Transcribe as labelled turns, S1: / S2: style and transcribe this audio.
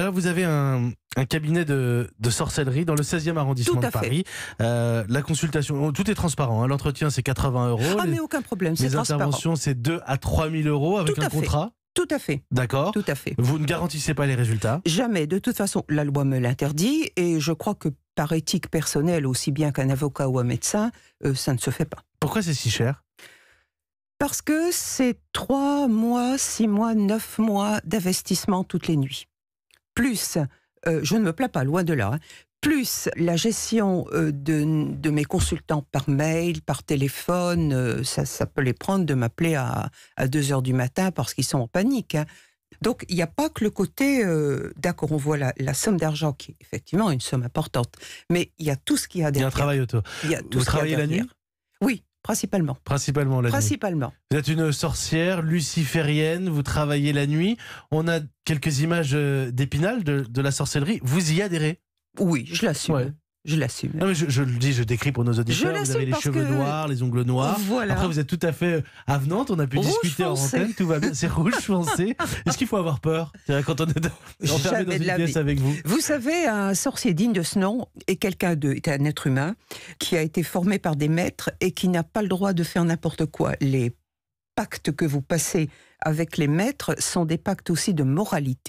S1: Alors, vous avez un, cabinet de, sorcellerie dans le 16e arrondissement de Paris. Euh, la consultation, oh, tout est transparent. Hein. L'entretien, c'est 80 euros. Ah, mais aucun
S2: problème, Les interventions,
S1: c'est 2 à 3 000 euros avec un contrat. Tout à fait. D'accord. Tout à fait. Vous ne garantissez pas les résultats
S2: Jamais. De toute façon, la loi me l'interdit et je crois que par éthique personnelle, aussi bien qu'un avocat ou un médecin, euh, ça ne se fait pas. Pourquoi c'est si cher Parce que c'est 3 mois, 6 mois, 9 mois d'investissement toutes les nuits plus, euh, je ne me plains pas, loin de là, hein, plus la gestion euh, de, mes consultants par mail, par téléphone, euh, ça, peut les prendre de m'appeler à, 2h du matin parce qu'ils sont en panique. Hein. Donc il n'y a pas que le côté, d'accord, on voit la, somme d'argent qui est effectivement une somme importante, mais il y a tout ce qui a derrière. Il y a un travail autour. a tout Vous travaillez la nuit Oui, Principalement. Principalement la Vous êtes une
S1: sorcière luciférienne, vous travaillez la nuit. On a quelques images euh, d'épinal de, la sorcellerie. Vous y adhérez Oui, je l'assume. Je l'assume. je, le dis, je décris pour nos auditeurs. vous avez les cheveux noirs, les ongles noirs. Après, vous êtes tout à fait avenante. On a pu discuter en antenne. Tout va bien. C'est rouge foncé. Est-ce qu'il faut avoir peur quand on est enfermé dans une pièce avec vous
S2: Vous savez, un sorcier digne de ce nom est quelqu'un de, est un être humain qui a été formé par des maîtres et qui n'a pas le droit de faire n'importe quoi. Les pactes que vous passez avec les maîtres sont des pactes aussi de moralité.